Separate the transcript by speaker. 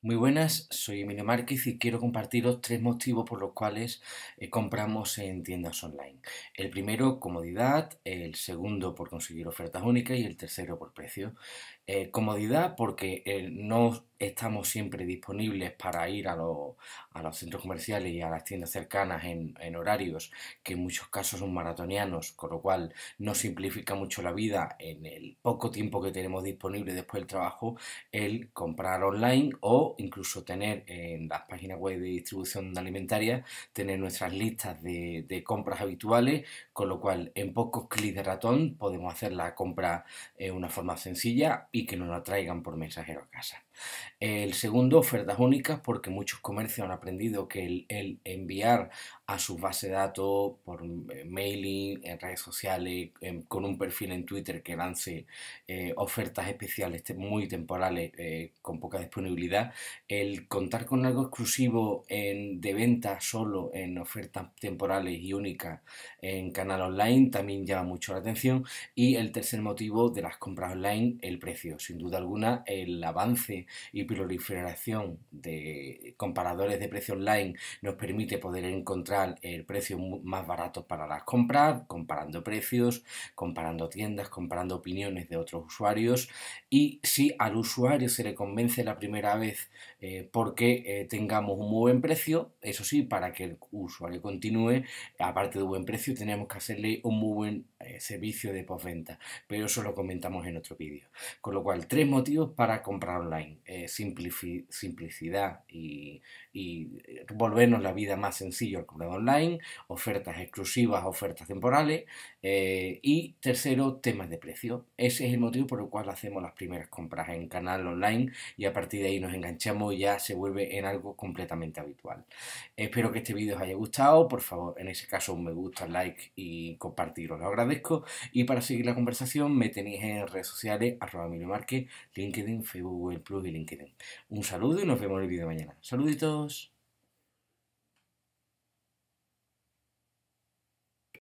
Speaker 1: Muy buenas, soy Emilio Márquez y quiero compartiros tres motivos por los cuales eh, compramos en tiendas online. El primero, comodidad, el segundo, por conseguir ofertas únicas y el tercero, por precio. Eh, comodidad porque eh, no estamos siempre disponibles para ir a, los centros comerciales y a las tiendas cercanas en, horarios que en muchos casos son maratonianos, con lo cual nos simplifica mucho la vida en el poco tiempo que tenemos disponible después del trabajo el comprar online o incluso tener en las páginas web de distribución alimentaria, tener nuestras listas de, compras habituales, con lo cual en pocos clics de ratón podemos hacer la compra de eh, una forma sencilla y que nos la traigan por mensajero a casa. El segundo, ofertas únicas, porque muchos comercios han aprendido que el, enviar a su base de datos por eh, mailing, en redes sociales, em, con un perfil en Twitter que lance eh, ofertas especiales muy temporales eh, con poca disponibilidad, el contar con algo exclusivo en, de venta solo en ofertas temporales y únicas en canal online también llama mucho la atención y el tercer motivo de las compras online, el precio. Sin duda alguna, el avance y proliferación de comparadores de precio online nos permite poder encontrar el precio más barato para las compras, comparando precios, comparando tiendas, comparando opiniones de otros usuarios y si al usuario se le convence la primera vez eh, porque eh, tengamos un muy buen precio, eso sí, para que el usuario continúe, aparte de un buen precio, tenemos que hacerle un muy buen eh, servicio de postventa, pero eso lo comentamos en otro vídeo. Con lo cual, tres motivos para comprar online. Eh, eh, simplicidad y, eh, volvernos la vida más sencilla al comprar online, ofertas exclusivas, ofertas temporales y tercero, temas de precio. Ese es el motivo por el cual hacemos las primeras compras en canal online y a partir de ahí nos enganchamos y ya se vuelve en algo completamente habitual. Espero que este vídeo os haya gustado, por favor, en ese caso un me gusta, like y compartirlo, lo agradezco y para seguir la conversación me tenéis en redes sociales arroba Emilio LinkedIn, Facebook, Google LinkedIn. Un saludo y nos vemos en el vídeo de mañana. Saluditos.